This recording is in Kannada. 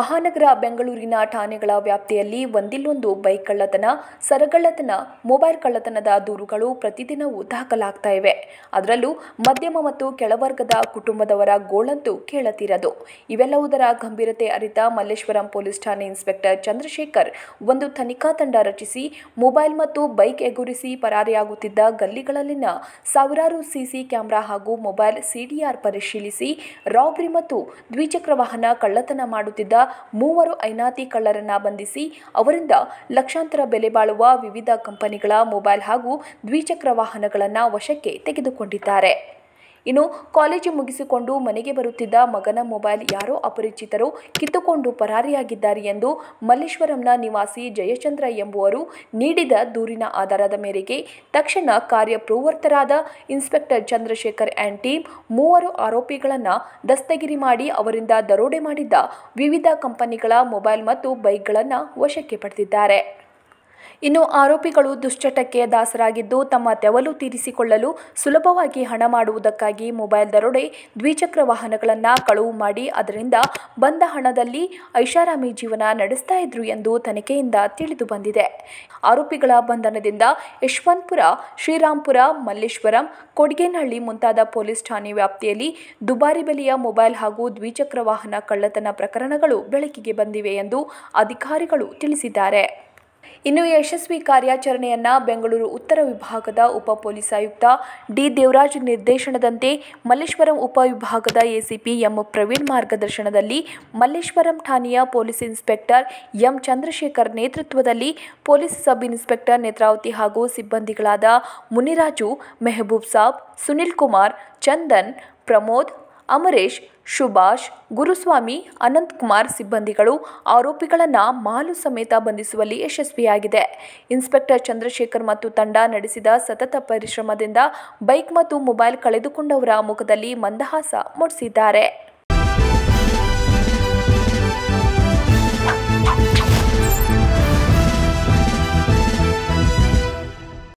ಮಹಾನಗರ ಬೆಂಗಳೂರಿನ ಠಾಣೆಗಳ ವ್ಯಾಪ್ತಿಯಲ್ಲಿ ಒಂದಿಲ್ಲೊಂದು ಬೈಕ್ ಕಳ್ಳತನ ಸರಗಳ್ಳತನ ಮೊಬೈಲ್ ಕಳ್ಳತನದ ದೂರುಗಳು ಪ್ರತಿದಿನವೂ ದಾಖಲಾಗ್ತಾ ಇವೆ ಅದರಲ್ಲೂ ಮಧ್ಯಮ ಮತ್ತು ಕೆಳವರ್ಗದ ಕುಟುಂಬದವರ ಗೋಳಂತೂ ಕೇಳತೀರದು ಇವೆಲ್ಲವುದರ ಗಂಭೀರತೆ ಅರಿತ ಮಲ್ಲೇಶ್ವರಂ ಪೊಲೀಸ್ ಠಾಣೆ ಇನ್ಸ್ಪೆಕ್ಟರ್ ಚಂದ್ರಶೇಖರ್ ಒಂದು ತನಿಖಾ ತಂಡ ರಚಿಸಿ ಮೊಬೈಲ್ ಮತ್ತು ಬೈಕ್ ಎಗುರಿಸಿ ಪರಾರಿಯಾಗುತ್ತಿದ್ದ ಗಲ್ಲಿಗಳಲ್ಲಿನ ಸಾವಿರಾರು ಸಿಸಿ ಕ್ಯಾಮೆರಾ ಹಾಗೂ ಮೊಬೈಲ್ ಸಿಡಿಆರ್ ಪರಿಶೀಲಿಸಿ ರಾಬ್ರಿ ಮತ್ತು ದ್ವಿಚಕ್ರ ವಾಹನ ಕಳ್ಳತನ ಮಾಡುತ್ತಿದ್ದ ಮೂವರು ಐನಾತಿ ಕಳ್ಳರನ್ನ ಬಂಧಿಸಿ ಅವರಿಂದ ಲಕ್ಷಾಂತರ ಬೆಲೆ ಬಾಳುವ ವಿವಿಧ ಕಂಪನಿಗಳ ಮೊಬೈಲ್ ಹಾಗೂ ದ್ವಿಚಕ್ರ ವಾಹನಗಳನ್ನು ವಶಕ್ಕೆ ತೆಗೆದುಕೊಂಡಿದ್ದಾರೆ ಇನ್ನು ಕಾಲೇಜು ಮುಗಿಸಿಕೊಂಡು ಮನೆಗೆ ಬರುತ್ತಿದ್ದ ಮಗನ ಮೊಬೈಲ್ ಯಾರೋ ಅಪರಿಚಿತರು ಕಿತ್ತುಕೊಂಡು ಪರಾರಿಯಾಗಿದ್ದಾರೆ ಎಂದು ಮಲ್ಲೇಶ್ವರಂನ ನಿವಾಸಿ ಜಯಚಂದ್ರ ಎಂಬುವರು ನೀಡಿದ ದೂರಿನ ಆಧಾರದ ಮೇರೆಗೆ ತಕ್ಷಣ ಕಾರ್ಯಪ್ರವೃತ್ತರಾದ ಇನ್ಸ್ಪೆಕ್ಟರ್ ಚಂದ್ರಶೇಖರ್ ಆ್ಯಂಡ್ ಟೀಮ್ ಮೂವರು ಆರೋಪಿಗಳನ್ನು ದಸ್ತಗಿರಿ ಮಾಡಿ ಅವರಿಂದ ದರೋಡೆ ಮಾಡಿದ್ದ ವಿವಿಧ ಕಂಪನಿಗಳ ಮೊಬೈಲ್ ಮತ್ತು ಬೈಕ್ಗಳನ್ನು ವಶಕ್ಕೆ ಪಡೆದಿದ್ದಾರೆ ಇನ್ನು ಆರೋಪಿಗಳು ದುಶ್ಚಟಕ್ಕೆ ದಾಸರಾಗಿದ್ದು ತಮ್ಮ ತೆವಲು ತೀರಿಸಿಕೊಳ್ಳಲು ಸುಲಭವಾಗಿ ಹಣ ಮಾಡುವುದಕ್ಕಾಗಿ ಮೊಬೈಲ್ ದರೋಡೆ ದ್ವಿಚಕ್ರ ವಾಹನಗಳನ್ನು ಕಳುವು ಮಾಡಿ ಅದರಿಂದ ಬಂದ ಹಣದಲ್ಲಿ ಐಷಾರಾಮಿ ಜೀವನ ನಡೆಸ್ತಾ ಇದ್ರು ಎಂದು ತನಿಖೆಯಿಂದ ತಿಳಿದು ಬಂದಿದೆ ಆರೋಪಿಗಳ ಬಂಧನದಿಂದ ಯಶವಂತಪುರ ಶ್ರೀರಾಂಪುರ ಮಲ್ಲೇಶ್ವರಂ ಕೊಡ್ಗೇನಹಳ್ಳಿ ಮುಂತಾದ ಪೊಲೀಸ್ ಠಾಣೆ ವ್ಯಾಪ್ತಿಯಲ್ಲಿ ದುಬಾರಿ ಬೆಲೆಯ ಮೊಬೈಲ್ ಹಾಗೂ ದ್ವಿಚಕ್ರ ವಾಹನ ಕಳ್ಳತನ ಪ್ರಕರಣಗಳು ಬೆಳಕಿಗೆ ಬಂದಿವೆ ಎಂದು ಅಧಿಕಾರಿಗಳು ತಿಳಿಸಿದ್ದಾರೆ ಇನ್ನು ಯಶಸ್ವಿ ಕಾರ್ಯಾಚರಣೆಯನ್ನ ಬೆಂಗಳೂರು ಉತ್ತರ ವಿಭಾಗದ ಉಪ ಪೊಲೀಸ್ ಆಯುಕ್ತ ಡಿ ದೇವರಾಜ್ ನಿರ್ದೇಶನದಂತೆ ಮಲ್ಲೇಶ್ವರಂ ಉಪವಿಭಾಗದ ವಿಭಾಗದ ಎಸಿಪಿ ಎಂ ಪ್ರವೀಣ್ ಮಾರ್ಗದರ್ಶನದಲ್ಲಿ ಮಲ್ಲೇಶ್ವರಂ ಠಾಣೆಯ ಪೊಲೀಸ್ ಇನ್ಸ್ಪೆಕ್ಟರ್ ಎಂ ಚಂದ್ರಶೇಖರ್ ನೇತೃತ್ವದಲ್ಲಿ ಪೊಲೀಸ್ ಸಬ್ ಇನ್ಸ್ಪೆಕ್ಟರ್ ನೇತ್ರಾವತಿ ಹಾಗೂ ಸಿಬ್ಬಂದಿಗಳಾದ ಮುನಿರಾಜು ಮೆಹಬೂಬ್ ಸಾಬ್ ಸುನಿಲ್ ಕುಮಾರ್ ಚಂದನ್ ಪ್ರಮೋದ್ ಅಮರೇಶ್ ಸುಭಾಷ್ ಗುರುಸ್ವಾಮಿ ಅನಂತಕುಮಾರ್ ಸಿಬ್ಬಂದಿಗಳು ಆರೋಪಿಗಳನ್ನು ಮಾಲು ಸಮೇತ ಬಂಧಿಸುವಲ್ಲಿ ಯಶಸ್ವಿಯಾಗಿದೆ ಇನ್ಸ್ಪೆಕ್ಟರ್ ಚಂದ್ರಶೇಖರ್ ಮತ್ತು ತಂಡ ನಡೆಸಿದ ಸತತ ಪರಿಶ್ರಮದಿಂದ ಬೈಕ್ ಮತ್ತು ಮೊಬೈಲ್ ಕಳೆದುಕೊಂಡವರ ಮುಖದಲ್ಲಿ ಮಂದಹಾಸ ಮೂಡಿಸಿದ್ದಾರೆ